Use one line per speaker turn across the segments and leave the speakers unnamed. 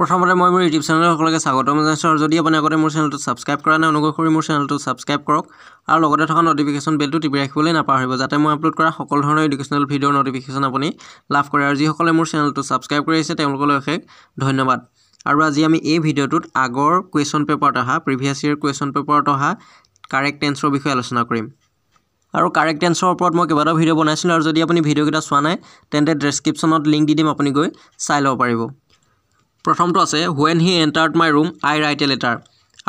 প্ৰথমতে মই মোৰ ইউটিউব চেনেলৰ সকলোকে স্বাগতম জনাইছোঁ আৰু যদি আপুনি আগতে মোৰ চেনেলটো ছাবস্ক্ৰাইব কৰা নাই অনুগ্ৰহ কৰি মোৰ চেনেলটো ছাবস্ক্ৰাইব কৰক আৰু লগতে থকা ন'টিফিকেশ্যন বেলটো টিপি ৰাখিবলৈ নাপাহৰিব যাতে মই আপলোড কৰা সকলো ধৰণৰ এডুকেশ্যনেল ভিডিঅ'ৰ ন'টিফিকেশ্যন আপুনি লাভ কৰে আৰু যিসকলে মোৰ চেনেলটো ছাবস্ক্ৰাইব কৰি আহিছে তেওঁলোকলৈ অশেষ ধন্যবাদ আৰু আজি আমি এই ভিডিঅ'টোত আগৰ কুৱেশ্যন পেপাৰত অহা প্ৰিভিয়াছ ইয়েৰ কুৱেশ্যন পেপাৰত অহা কাৰেক্ট টেন্সৰ বিষয়ে আলোচনা কৰিম আৰু কাৰেক্ট টেন্সৰ ওপৰত মই কেইবাটাও ভিডিঅ' বনাইছিলোঁ আৰু যদি আপুনি ভিডিঅ'কেইটা চোৱা নাই তেন্তে ডেছক্ৰিপশ্যনত লিংক দি দিম আপুনি গৈ চাই ল'ব পাৰিব প্ৰথমটো আছে when he entered my room I write a letter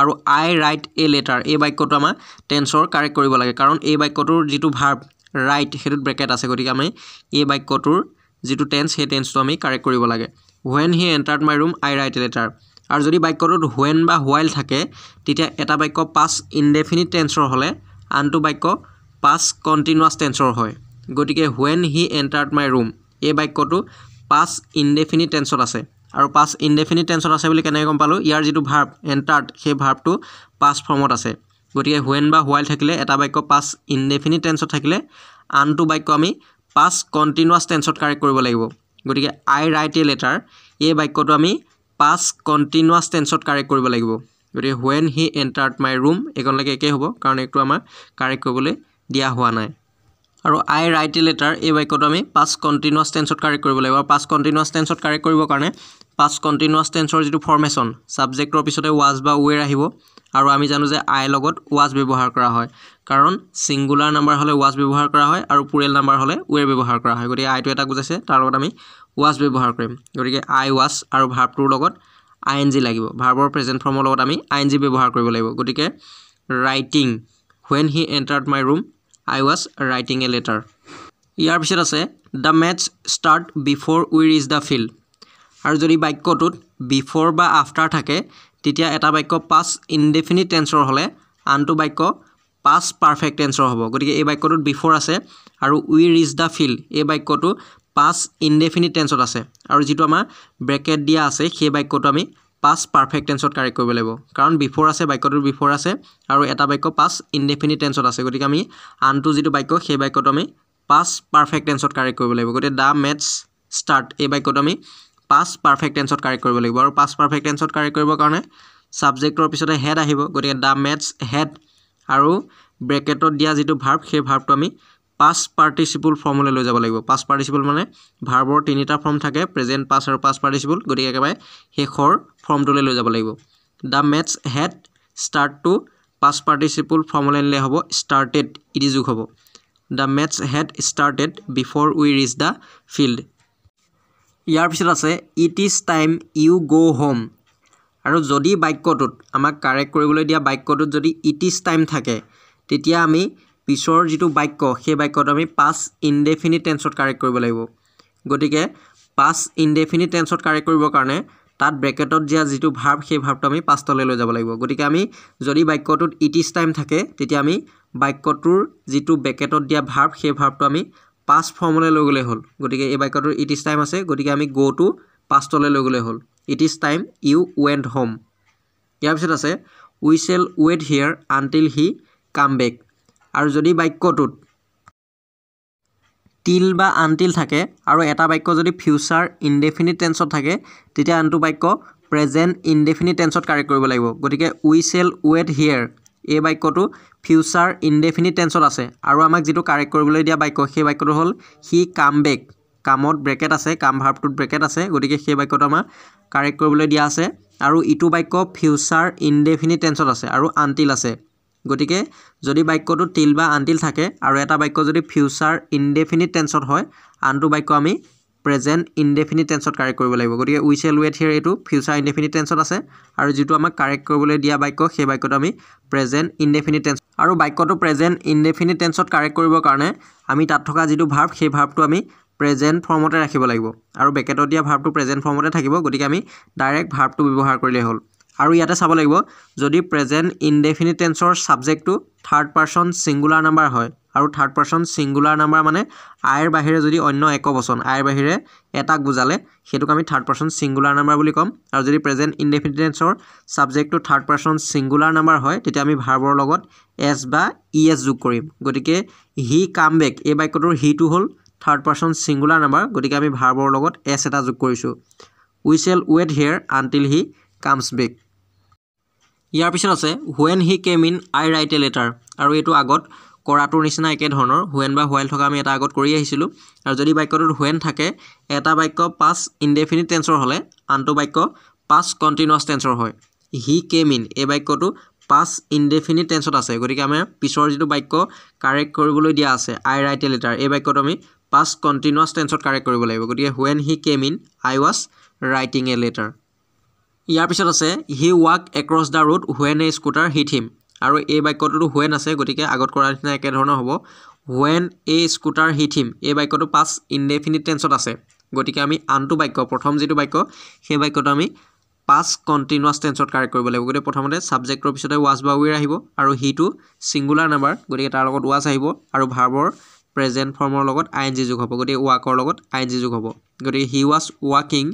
আৰু আই ৰাইট এ লেটাৰ এই বাক্যটো আমাৰ টেন্সৰ কাৰেক্ট কৰিব লাগে কাৰণ এই বাক্যটোৰ যিটো ভাৰ্ব ৰাইট সেইটোত ব্ৰেকেট আছে গতিকে আমি এই বাক্যটোৰ যিটো টেন্স সেই টেন্সটো আমি কাৰেক্ট কৰিব লাগে when he entered my room I write a letter আৰু যদি বাক্যটোত হুৱেন বা হুৱাইল থাকে তেতিয়া এটা বাক্য পাষ্ট ইনডেফিনিট টেন্সৰ হ'লে আনটো বাক্য পাষ্ট কণ্টিনিউৱাছ টেন্সৰ হয় গতিকে when he entered my room এই বাক্যটো পাষ্ট ইনডেফিনিট টেন্সত আছে আৰু পাছ ইনডেফিনিট টেঞ্চত আছে বুলি কেনেকৈ গম পালোঁ ইয়াৰ যিটো ভাৰ্ব এণ্টাৰ্ড সেই ভাৰ্বটো পাছ ফৰ্মত আছে গতিকে হুৱেন বা হুৱাইল থাকিলে এটা বাক্য পাছ ইনডেফিনিট টেন্সত থাকিলে আনটো বাক্য আমি পাছ কণ্টিনিউৱাছ টেন্সত কাৰেক্ট কৰিব লাগিব গতিকে আই ৰাইট এ লেটাৰ এই বাক্যটো আমি পাছ কণ্টিনিউৱাছ টেন্সত কাৰেক্ট কৰিব লাগিব গতিকে when he entered my room এইকণলৈকে একেই হ'ব কাৰণ এইটো আমাৰ কাৰেক্ট কৰিবলৈ দিয়া হোৱা নাই আৰু আই ৰাইট এ লেটাৰ এই বাক্যটো আমি পাষ্ট কণ্টিনিউৱাছ টেন্সত কাৰেক্ট কৰিব লাগিব আৰু পাষ্ট কণ্টিনিউৱাছ টেন্সত কাৰেক্ট কৰিবৰ কাৰণে পাষ্ট কণ্টিনিউৱাছ টেন্সৰ যিটো ফৰ্মেশ্যন ছাবজেক্টৰ পিছতে ৱাজ বা ৱেৰ আহিব আৰু আমি জানো যে আই লগত ৱাজ ব্যৱহাৰ কৰা হয় কাৰণ ছিংগুলাৰ নাম্বাৰ হ'লে ৱাজ ব্যৱহাৰ কৰা হয় আৰু পুৰেল নাম্বাৰ হ'লে ৱেৰ ব্যৱহাৰ কৰা হয় গতিকে আইটো এটা বুজাইছে তাৰ লগত আমি ৱাজ ব্যৱহাৰ কৰিম গতিকে আই ৱাজ আৰু ভাৰ্বটোৰ লগত আই এন জি লাগিব ভাৰ্বৰ প্ৰেজেণ্ট ফৰ্মৰ লগত আমি আই এন জি ব্যৱহাৰ কৰিব লাগিব গতিকে writing when he entered my room I was writing a letter ইয়াৰ পিছত আছে the match start before we reach the field আৰু যদি বাক্যটোত বিফৰ বা আফটাৰ থাকে তেতিয়া এটা বাক্য পাঁচ ইনডেফিনিট টেঞ্চৰ হ'লে আনটো বাক্য পাঁচ পাৰফেক্ট টেঞ্চৰ হ'ব গতিকে এই বাক্যটোত বিফৰ আছে আৰু উই ৰিজ দ্য ফিল্ড এই বাক্যটো পাঁচ ইনডেফিনিট টেন্সত আছে আৰু যিটো আমাৰ ব্ৰেকেট দিয়া আছে সেই বাক্যটো আমি পাষ্ট পাৰফেক্ট টেঞ্চত কাৰেক্ট কৰিব লাগিব কাৰণ বিফৰ আছে বাক্যটোৰ বিফৰ আছে আৰু এটা বাক্য পাষ্ট ইনডেফিনিট টেঞ্চত আছে গতিকে আমি আনটো যিটো বাক্য সেই বাক্যটো আমি পাষ্ট পাৰফেক্ট টেঞ্চত কাৰেক্ট কৰিব লাগিব গতিকে দ্য মেটছ ষ্টাৰ্ট এই বাক্যটো আমি পাষ্ট পাৰফেক্ট টেঞ্চত কাৰেক্ট কৰিব লাগিব আৰু পাষ্ট পাৰফেক্ট টেঞ্চত কাৰেক্ট কৰিবৰ কাৰণে ছাবজেক্টৰ পিছতে হেড আহিব গতিকে দ্য মেটছ হেড আৰু ব্ৰেকেটত দিয়া যিটো ভাৰ্ব সেই ভাৰ্বটো আমি পাঁচ পাৰ্টিচিপুল ফৰ্মলৈ লৈ যাব লাগিব পাঁচ পাৰ্টিচিপুল মানে ভাৰ্বৰ তিনিটা ফৰ্ম থাকে প্ৰেজেণ্ট পাঁচ আৰু পাঁচ পাৰ্টিচিপুল গতিকে একেবাৰে শেষৰ ফৰ্মটোলৈ লৈ যাব লাগিব the match had start to পাঁচ পাৰ্টিচিপুল ফৰ্মলৈ আনিলে হ'ব ষ্টাৰ্টেড ইডি যোগ হ'ব the match had started before we reach the field ইয়াৰ পিছত আছে it is time you go' home আৰু যদি বাক্যটোত আমাক কাৰেক্ট কৰিবলৈ দিয়া বাক্যটোত যদি ইট ইজ টাইম থাকে তেতিয়া আমি পিছৰ যিটো বাক্য সেই বাক্যটো আমি পাঁচ ইনডেফিনিট টেন্সত কাৰেক্ট কৰিব লাগিব গতিকে পাঁচ ইনডেফিনিট টেন্সত কাৰেক্ট কৰিবৰ কাৰণে তাত ব্ৰেকেটত দিয়া যিটো ভাৰ্ব সেই ভাৰ্বটো আমি পাঁচটলৈ লৈ যাব লাগিব গতিকে আমি যদি বাক্যটোত ইট ইজ টাইম থাকে তেতিয়া আমি বাক্যটোৰ যিটো ব্ৰেকেটত দিয়া ভাৰ্ব সেই ভাৰ্বটো আমি পাঁচ ফৰ্মলৈ লৈ গ'লে হ'ল গতিকে এই বাক্যটোৰ ইট ইজ টাইম আছে গতিকে আমি গ'টো পাঁচটলৈ লৈ গ'লে হ'ল it is time you went home ইয়াৰ পিছত আছে we shall wait here until he come back আৰু যদি বাক্যটোত তিল বা আনটিল থাকে আৰু এটা বাক্য যদি ফিউচাৰ ইনডেফিনিট টেন্সত থাকে তেতিয়া আনটো বাক্য প্ৰেজেণ্ট ইনডেফিনিট টেন্সত কাৰেক্ট কৰিব লাগিব গতিকে উই চেল ৱেট হিয়েৰ এই বাক্যটো ফিউচাৰ ইনডেফিনিট টেন্সত আছে আৰু আমাক যিটো কাৰেক্ট কৰিবলৈ দিয়া বাক্য সেই বাক্যটো হ'ল সি কাম বেক কামত ব্ৰেকেট আছে কাম ভাৰ্ভটোত ব্ৰেকেট আছে গতিকে সেই বাক্যটো আমাক কাৰেক্ট কৰিবলৈ দিয়া আছে আৰু ইটো বাক্য ফিউচাৰ ইনডেফিনিট টেন্সত আছে আৰু আনটিল আছে গতিকে যদি বাক্যটো তিল বা আনটিল থাকে আৰু এটা বাক্য যদি ফিউচাৰ ইনডেফিনিট টেন্সত হয় আনটো বাক্য আমি প্ৰেজেণ্ট ইনডেফিনিট টেন্সত কাৰেক্ট কৰিব লাগিব গতিকে উই চেল ৱেট হিয়াৰ এইটো ফিউচাৰ ইনডেফিনিট টেন্সত আছে আৰু যিটো আমাক কাৰেক্ট কৰিবলৈ দিয়া বাক্য সেই বাক্যটো আমি প্ৰেজেণ্ট ইনডেফিনিট টেন্স আৰু বাক্যটো প্ৰেজেণ্ট ইনডেফিনিট টেন্সত কাৰেক্ট কৰিবৰ কাৰণে আমি তাত থকা যিটো ভাৰ্ব সেই ভাৰ্বটো আমি প্ৰেজেণ্ট ফৰ্মতে ৰাখিব লাগিব আৰু বেকেটত দিয়া ভাৰ্বটো প্ৰেজেণ্ট ফৰ্মতে থাকিব গতিকে আমি ডাইৰেক্ট ভাৰ্বটো ব্যৱহাৰ কৰিলেই হ'ল আৰু ইয়াতে চাব লাগিব যদি প্ৰেজেণ্ট ইনডেফিনিট টেন্সৰ ছাবজেক্টটো থাৰ্ড পাৰ্চন ছিংগুলাৰ নাম্বাৰ হয় আৰু থাৰ্ড পাৰ্চন ছিংগুলাৰ নাম্বাৰ মানে আইৰ বাহিৰে যদি অন্য এক বচন আইৰ বাহিৰে এটাক বুজালে সেইটোক আমি থাৰ্ড পাৰ্চন ছিংগুলাৰ নাম্বাৰ বুলি ক'ম আৰু যদি প্ৰেজেণ্ট ইনডেফিনিট টেন্সৰ ছাবজেক্টটো থাৰ্ড পাৰ্চন ছিংগুলাৰ নাম্বাৰ হয় তেতিয়া আমি ভাৰ্বৰ লগত এছ বা ই এছ যোগ কৰিম গতিকে হি কাম বেক এই বাক্যটোৰ হিটো হ'ল থাৰ্ড পাৰ্চন ছিংগুলাৰ নাম্বাৰ গতিকে আমি ভাৰ্বৰ লগত এছ এটা যোগ কৰিছোঁ we shall wait here until he comes back ইয়াৰ পিছত আছে when he came in I write a letter আৰু এইটো আগত কৰাটোৰ নিচিনা একেধৰণৰ হুৱেন বা হুৱাইল থকা আমি এটা আগত কৰি আহিছিলোঁ আৰু যদি বাক্যটোত হুৱেন থাকে এটা বাক্য পাঁচ ইনডেফিনিট টেন্সৰ হ'লে আনটো বাক্য পাঁচ কণ্টিনিউৱাছ টেঞ্চৰ হয় হি কেম ইন এই বাক্যটো পাঁচ ইনডেফিনিট টেন্সত আছে গতিকে আমি পিছৰ যিটো বাক্য কাৰেক্ট কৰিবলৈ দিয়া আছে আই ৰাইট এ লেটাৰ এই বাক্যটো আমি পাঁচ কণ্টিনিউৱাছ টেন্সত কাৰেক্ট কৰিব লাগিব গতিকে when he came in I was writing a letter ইয়াৰ পিছত আছে he walk across the road when a scooter hit him আৰু এই বাক্যটোতো হুৱেন আছে গতিকে আগত কৰাৰ নিচিনা একেধৰণৰ হ'ব when a scooter hit him এই বাক্যটো পাঁচ ইনডেফিনিট টেন্সত আছে গতিকে আমি আনটো বাক্য প্ৰথম যিটো বাক্য সেই বাক্যটো আমি পাঁচ কণ্টিনিউৱাছ টেন্সত কাৰেক্ট কৰিব লাগিব গতিকে প্ৰথমতে ছাবজেক্টৰ পিছতে ৱাছ বা উইৰ আহিব আৰু সিটো ছিংগুলাৰ নাম্বাৰ গতিকে তাৰ লগত ৱাছ আহিব আৰু ভাৰ্বৰ প্ৰেজেণ্ট ফৰ্মৰ লগত আই এন জি যোগ হ'ব গতিকে ৱাকৰ লগত আই এন জি যোগ হ'ব গতিকে হি ৱাজ ৱাকিং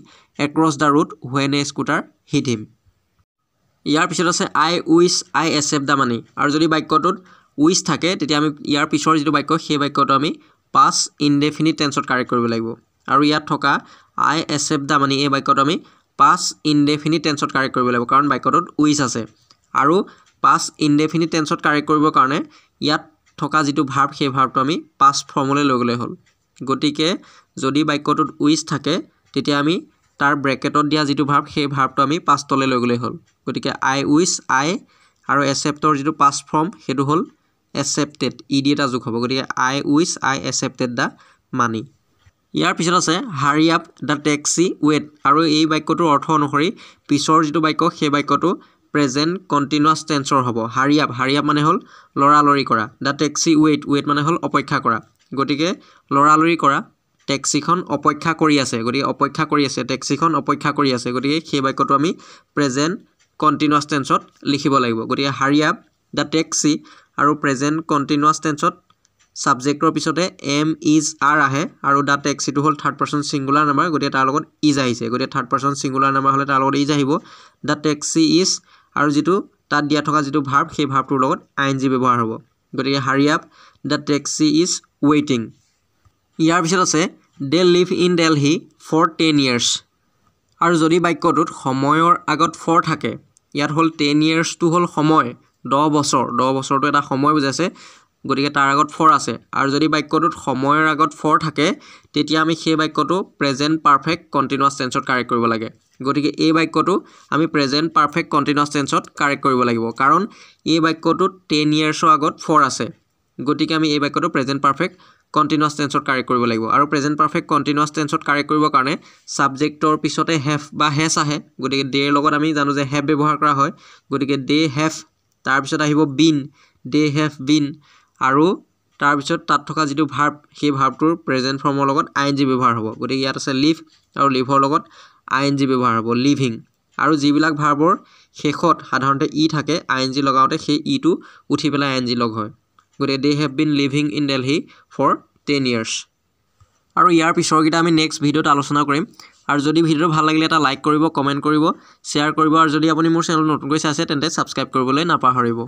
across the route when a scooter hit him ইয়াৰ পিছত আছে I wish I accept the money আৰু যদি বাক্যটোত উইচ থাকে তেতিয়া আমি ইয়াৰ পিছৰ যিটো বাক্য সেই বাক্যটো আমি পাঁচ ইনডেফিনিট টেন্সত কাৰেক্ট কৰিব লাগিব আৰু ইয়াত থকা আই এচেপ্ট দ্য মানি এই বাক্যটো আমি পাঁচ ইনডেফিনিট টেন্সত কাৰেক্ট কৰিব লাগিব কাৰণ বাক্যটোত উইচ আছে আৰু পাঁচ ইনডেফিনিট টেন্সত কাৰেক্ট কৰিবৰ কাৰণে ইয়াত থকা যিটো ভাৰ্ব সেই ভাৰ্বটো আমি পাষ্ট ফৰ্মলৈ লৈ গ'লে হ'ল গতিকে যদি বাক্যটোত উইচ থাকে তেতিয়া আমি তাৰ ব্ৰেকেটত দিয়া যিটো ভাৰ্ব সেই ভাৰ্বটো আমি পাষ্টলৈ লৈ গ'লে হ'ল গতিকে আই উইচ আই আৰু এচেপ্টৰ যিটো পাষ্ট ফৰ্ম সেইটো হ'ল এচেপ্টেড ই ডি এটা যোগ হ'ব গতিকে আই উইচ আই এচেপ্টেড দ্য মানি ইয়াৰ পিছত আছে হাৰি আপ দ্য টেক্সি ৱেট আৰু এই বাক্যটোৰ অৰ্থ অনুসৰি পিছৰ যিটো বাক্য সেই বাক্যটো প্ৰেজেণ্ট কণ্টিনিউৱাছ টেঞ্চৰ হ'ব হাৰি আপ হাৰি আপ মানে হ'ল লৰালৰি কৰা দ্য টেক্সি ৱেইট ৱেইট মানে হ'ল অপেক্ষা কৰা গতিকে লৰালৰি কৰা টেক্সিখন অপেক্ষা কৰি আছে গতিকে অপেক্ষা কৰি আছে টেক্সিখন অপেক্ষা কৰি আছে গতিকে সেই বাক্যটো আমি প্ৰেজেণ্ট কণ্টিনিউৱাছ টেন্সত লিখিব লাগিব গতিকে হাৰি আপ দ্য টেক্সি আৰু প্ৰেজেণ্ট কণ্টিনিউৱাছ টেন্সত ছাবজেক্টৰ পিছতে এম ইজ আৰ আহে আৰু দ্য টেক্সিটো হ'ল থাৰ্ড পাৰ্চন ছিংগুলাৰ নাম্বাৰ গতিকে তাৰ লগত ইজ আহিছে গতিকে থাৰ্ড পাৰ্চন ছিংগুলাৰ নাম্বাৰ হ'লে তাৰ লগত ইজ আহিব দ্য টেক্সি ইজ আৰু যিটো তাত দিয়া থকা যিটো ভাৰ্ব সেই ভাৰ্বটোৰ লগত আই এন জি ব্যৱহাৰ হ'ব গতিকে hurry up the taxi is ৱেইটিং ইয়াৰ পিছত আছে they live in Delhi for ten years আৰু যদি বাক্যটোত সময়ৰ আগত ফৰ থাকে ইয়াত হ'ল টেন ইয়েৰ্ছটো হ'ল সময় দহ বছৰ দহ বছৰটো এটা সময় বুজাইছে গতিকে তাৰ আগত ফৰ আছে আৰু যদি বাক্যটোত সময়ৰ আগত ফৰ থাকে তেতিয়া আমি সেই বাক্যটো প্ৰেজেণ্ট পাৰফেক্ট কণ্টিনিউৱাছ টেঞ্চত কাৰেক্ট কৰিব লাগে গতিকে এই বাক্যটো আমি প্ৰেজেণ্ট পাৰফেক্ট কণ্টিনিউৱাছ টেন্সত কাৰেক্ট কৰিব লাগিব কাৰণ এই বাক্যটোত টেন ইয়েৰ্ছৰ আগত ফৰ আছে গতিকে আমি এই বাক্যটো প্ৰেজেণ্ট পাৰফেক্ট কণ্টিনিউৱাছ টেন্সত কাৰেক্ট কৰিব লাগিব আৰু প্ৰেজেণ্ট পাৰফেক্ট কণ্টিনিউৱাছ টেন্সত কাৰেক্ট কৰিবৰ কাৰণে ছাবজেক্টৰ পিছতে হেফ বা হেছ আহে গতিকে ডেৰ লগত আমি জানো যে হেফ ব্যৱহাৰ কৰা হয় গতিকে ডে হেফ তাৰপিছত আহিব বিন ডে হেফ বিন আৰু তাৰপিছত তাত থকা যিটো ভাৰ্ব সেই ভাৰ্বটোৰ প্ৰেজেণ্ট ফৰ্মৰ লগত আই এন জি ব্যৱহাৰ হ'ব গতিকে ইয়াত আছে লিভ আৰু লিভৰ লগত আই এন জি ব্যৱহাৰ হ'ব লিভিং আৰু যিবিলাক ভাৰ্বৰ শেষত সাধাৰণতে ই থাকে আই এন জি লগাওঁতে সেই ইটো উঠি পেলাই আই এন জি লগ হয় গতিকে they have been living in Delhi for ten years আৰু ইয়াৰ পিছৰকেইটা আমি নেক্সট ভিডিঅ'ত আলোচনা কৰিম আৰু যদি ভিডিঅ'টো ভাল লাগিলে এটা লাইক কৰিব কমেণ্ট কৰিব শ্বেয়াৰ কৰিব আৰু যদি আপুনি মোৰ চেনেলটো নতুনকৈ চাইছে তেন্তে ছাবস্ক্ৰাইব কৰিবলৈ নাপাহৰিব